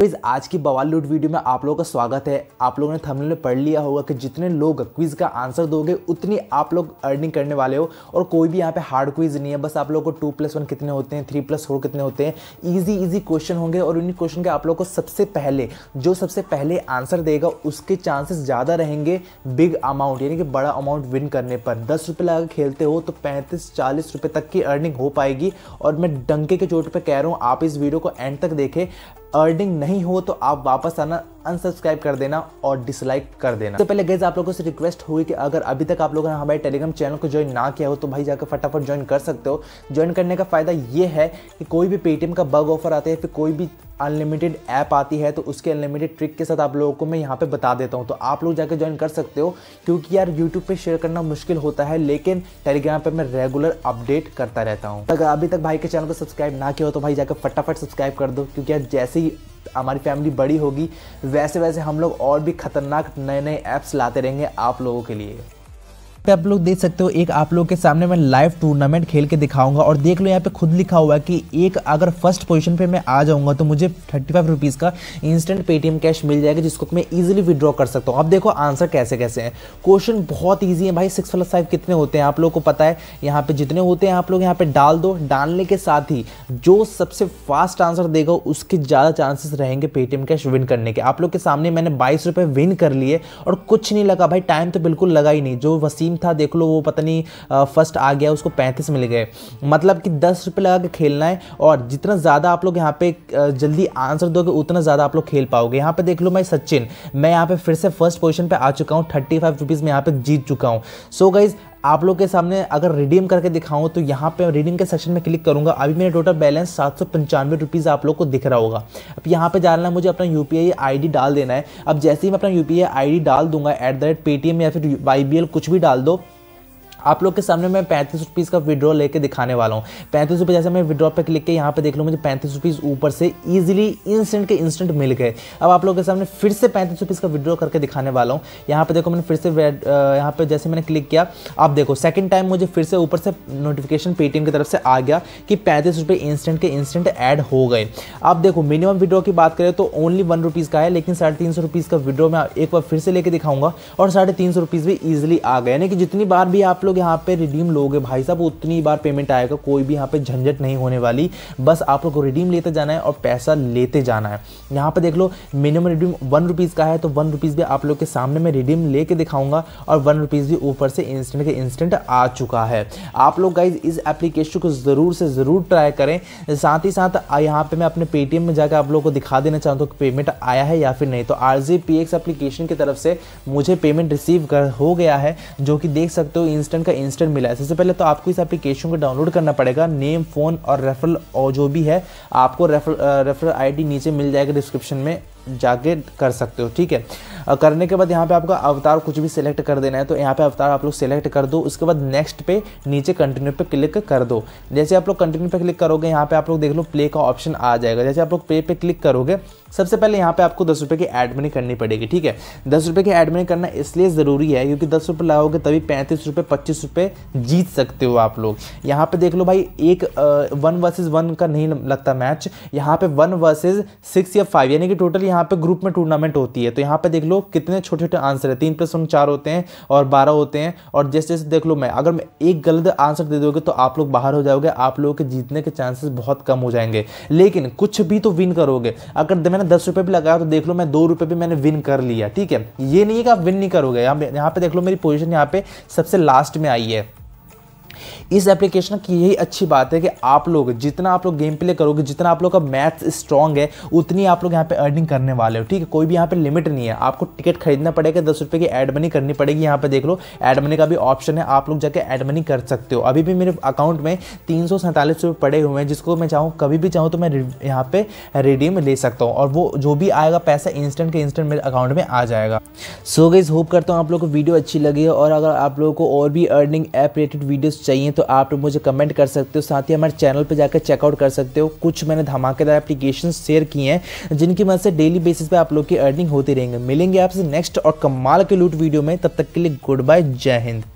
तो आज की बवालूट वीडियो में आप लोगों का स्वागत है आप लोगों ने थंबनेल में पढ़ लिया होगा कि जितने लोग क्विज का आंसर दोगे उतनी आप लोग अर्निंग करने वाले हो और कोई भी यहाँ पे हार्ड क्विज नहीं है बस आप लोगों को टू प्लस वन कितने होते हैं थ्री प्लस फोर कितने होते हैं इजी इजी क्वेश्चन होंगे और उन्हीं क्वेश्चन के आप लोग को सबसे पहले जो सबसे पहले आंसर देगा उसके चांसेस ज़्यादा रहेंगे बिग अमाउंट यानी कि बड़ा अमाउंट विन करने पर दस रुपये लगा खेलते हो तो पैंतीस चालीस रुपये तक की अर्निंग हो पाएगी और मैं डंके के चोट पर कह रहा हूँ आप इस वीडियो को एंड तक देखें अर्निंग नहीं हो तो आप वापस आना अनसब्सक्राइब कर देना और डिसलाइक कर देना तो पहले गैस आप लोगों से रिक्वेस्ट हुई कि अगर अभी तक आप लोगों ने हमारे टेलीग्राम चैनल को ज्वाइन ना किया हो तो भाई जाकर फटाफट ज्वाइन कर सकते हो ज्वाइन करने का फ़ायदा ये है कि कोई भी पेटीएम का बग ऑफर आता है फिर कोई भी अनलिमिटेड ऐप आती है तो उसके अनलिमिटेड ट्रिक के साथ आप लोगों को मैं यहाँ पे बता देता हूँ तो आप लोग जाकर ज्वाइन कर सकते हो क्योंकि यार यूट्यूब पे शेयर करना मुश्किल होता है लेकिन टेलीग्राम पे मैं रेगुलर अपडेट करता रहता हूँ अगर अभी तक भाई के चैनल को सब्सक्राइब ना किया हो तो भाई जाकर फटाफट सब्सक्राइब कर दो क्योंकि यार जैसे ही हमारी फैमिली बड़ी होगी वैसे वैसे हम लोग और भी खतरनाक नए नए ऐप्स लाते रहेंगे आप लोगों के लिए पे आप लोग देख सकते हो एक आप लोग के सामने मैं लाइव टूर्नामेंट खेल के दिखाऊंगा और देख लो यहाँ पे खुद लिखा हुआ है कि एक अगर फर्स्ट पोजीशन पे मैं आ जाऊंगा तो मुझे थर्टी फाइव रुपीज़ का इंस्टेंट पेटीएम कैश मिल जाएगा जिसको मैं ईजिली विद्रॉ कर सकता हूँ अब देखो आंसर कैसे कैसे हैं क्वेश्चन बहुत ईजी है भाई सिक्स प्लस फाइव कितने होते हैं आप लोग को पता है यहाँ पे जितने होते हैं आप लोग यहाँ पे डाल दो डालने के साथ ही जो सबसे फास्ट आंसर देगा उसके ज़्यादा चांसेस रहेंगे पेटीएम कैश विन करने के आप लोग के सामने मैंने बाईस रुपये विन कर लिए और कुछ नहीं लगा भाई टाइम तो बिल्कुल लगा ही नहीं जो वसीम था देख लो वो पता नहीं फर्स्ट आ गया उसको पैंतीस मिल गए मतलब कि दस रुपये लगा के खेलना है और जितना ज़्यादा आप लोग यहाँ पे जल्दी आंसर दोगे उतना ज़्यादा आप लोग खेल पाओगे यहाँ पे देख लो मैं सचिन मैं यहाँ पे फिर से फर्स्ट पोजिशन पे आ चुका हूँ थर्टी फाइव रुपीज़ में यहाँ पर जीत चुका हूँ सो गाइज़ आप लोग के सामने अगर रिडीम करके दिखाऊं तो यहाँ पे रिडीम के सेक्शन में क्लिक करूँगा अभी मेरा टोटल बैलेंस सात सौ पंचानवे रुपीज़ आप लोग को दिख रहा होगा अब यहाँ पे जाना है मुझे अपना यू पी आई डाल देना है अब जैसे ही मैं अपना यू पी डाल दूंगा एट द रेट या फिर वाई कुछ भी डाल दो आप लोग के सामने मैं पैंतीस रुपीज़ का विड्रॉ लेके दिखाने वाला हूँ पैंतीस रुपये जैसे मैं विड्रॉ पे क्लिक के यहाँ पे देख लो मुझे पैंतीस रुपीज़ ऊपर से ईजिली इंस्टेंट के इंस्टेंट मिल गए अब आप लोग के सामने फिर से पैंतीस रुपीज़ का विड्रॉ करके दिखाने वाला हूँ यहाँ पे देखो मैंने फिर से यहाँ पे जैसे मैंने क्लिक किया आप देखो सेकेंड टाइम मुझे फिर से ऊपर से नोटिफिकेशन पेटीएम की तरफ से आ गया कि पैंतीस इंस्टेंट के इंस्टेंट ऐड हो गए आप देखो मिनिमम विड्रॉ की बात करें तो ओनली वन रुपीज़ का है लेकिन साढ़े तीन सौ का विड्रॉ मैं एक बार फिर से लेके दिखाऊंगा और साढ़े तीन सौ भी ईजिली आ गए यानी कि जितनी बार भी आप लोग लोग यहाँ पे रिडीम लोगे भाई साहब उतनी बार पेमेंट आएगा कोई भी यहाँ पे झंझट नहीं होने वाली बस आप लोग को रिडीम लेते जाना है और पैसा लेते जाना है यहाँ पे देख लो मिनिमम रिडीम वन रुपीज़ का है तो वन रुपीज़ भी आप लोग के सामने मैं रिडीम लेके दिखाऊंगा और वन रुपीज़ भी ऊपर से इंस्टेंट के इंस्टेंट आ चुका है आप लोग गाइज इस एप्लीकेशन को ज़रूर से ज़रूर ट्राई करें साथ ही साथ यहाँ पे मैं अपने पेटीएम में जाकर आप लोग को दिखा देना चाहता हूँ कि पेमेंट आया है या फिर नहीं तो आर जी एप्लीकेशन की तरफ से मुझे पेमेंट रिसीव हो गया है जो कि देख सकते हो इंस्टेंट का इंस्टेंट मिला है सबसे पहले तो आपको इस एप्लीकेशन को डाउनलोड करना पड़ेगा नेम फ़ोन और रेफरल और जो भी है आपको रेफर रेफरल आईडी नीचे मिल जाएगा डिस्क्रिप्शन में जाके कर सकते हो ठीक है करने के बाद यहाँ पे आपका अवतार कुछ भी सिलेक्ट कर देना है तो यहाँ पे अवतार आप लोग सिलेक्ट कर दो उसके बाद नेक्स्ट पे नीचे कंटिन्यू पे क्लिक कर दो जैसे आप लोग कंटिन्यू पे क्लिक करोगे यहाँ पे आप लोग देख लो प्ले का ऑप्शन आ जाएगा जैसे आप लोग प्ले पे क्लिक करोगे सबसे पहले यहाँ पे आपको दस रुपये की एडमिन करनी पड़ेगी ठीक है दस रुपये की एडमिनी करना इसलिए ज़रूरी है क्योंकि दस रुपये लाओगे तभी पैंतीस रुपये पच्चीस रुपये जीत सकते हो आप लोग यहाँ पे देख लो भाई एक वन वर्सेज वन का नहीं लगता मैच यहाँ पे वन वर्सेज सिक्स या फाइव यानी कि टोटल यहाँ पे ग्रुप में टूर्नामेंट होती है तो यहाँ पे देख लो लो कितने छोटे छोटे आंसर है तीन प्रश्न चार होते हैं और बारह होते हैं और जैसे जैसे देख लो मैं अगर मैं एक गलत आंसर दे दोगे तो आप लोग बाहर हो जाओगे आप लोगों के जीतने के चांसेस बहुत कम हो जाएंगे लेकिन कुछ भी तो विन करोगे अगर मैंने दस रुपये भी लगाया तो देख लो मैं दो रुपये भी मैंने विन कर लिया ठीक है ये नहीं है कि आप विन नहीं करोगे यहाँ पे देख लो मेरी पोजिशन यहाँ पे सबसे लास्ट में आई है इस एप्लीकेशन की यही अच्छी बात है कि आप लोग जितना आप लोग गेम प्ले करोगे जितना आप लोग का मैथ्स स्ट्रॉन्ग है उतनी आप लोग यहाँ पे अर्निंग करने वाले हो ठीक है कोई भी यहाँ पे लिमिट नहीं है आपको टिकट खरीदना पड़ेगा दस रुपये की एड मनी करनी पड़ेगी यहाँ पे देख लो एड मनी का भी ऑप्शन है आप लोग जाके एड मनी कर सकते हो अभी भी मेरे अकाउंट में तीन सौ पड़े हुए हैं जिसको मैं चाहूँ कभी भी चाहूँ तो मैं यहाँ पे रिडीम ले सकता हूँ और वो जो भी आएगा पैसा इंस्टेंट के इंस्टेंट मेरे अकाउंट में आ जाएगा सो गई होप करता हूँ आप लोग को वीडियो अच्छी लगी और अगर आप लोगों को और भी अर्निंग ऐप रिलेटेड वीडियोज़ चाहिए चाहिए तो आप लोग मुझे कमेंट कर सकते हो साथ ही हमारे चैनल पर जाकर चेकआउट कर सकते हो कुछ मैंने धमाकेदार एप्लीकेशन शेयर किए हैं जिनकी मदद से डेली बेसिस पर आप लोग की अर्निंग होती रहेंगे मिलेंगे आपसे नेक्स्ट और कमाल के लूट वीडियो में तब तक के लिए गुड बाय जय हिंद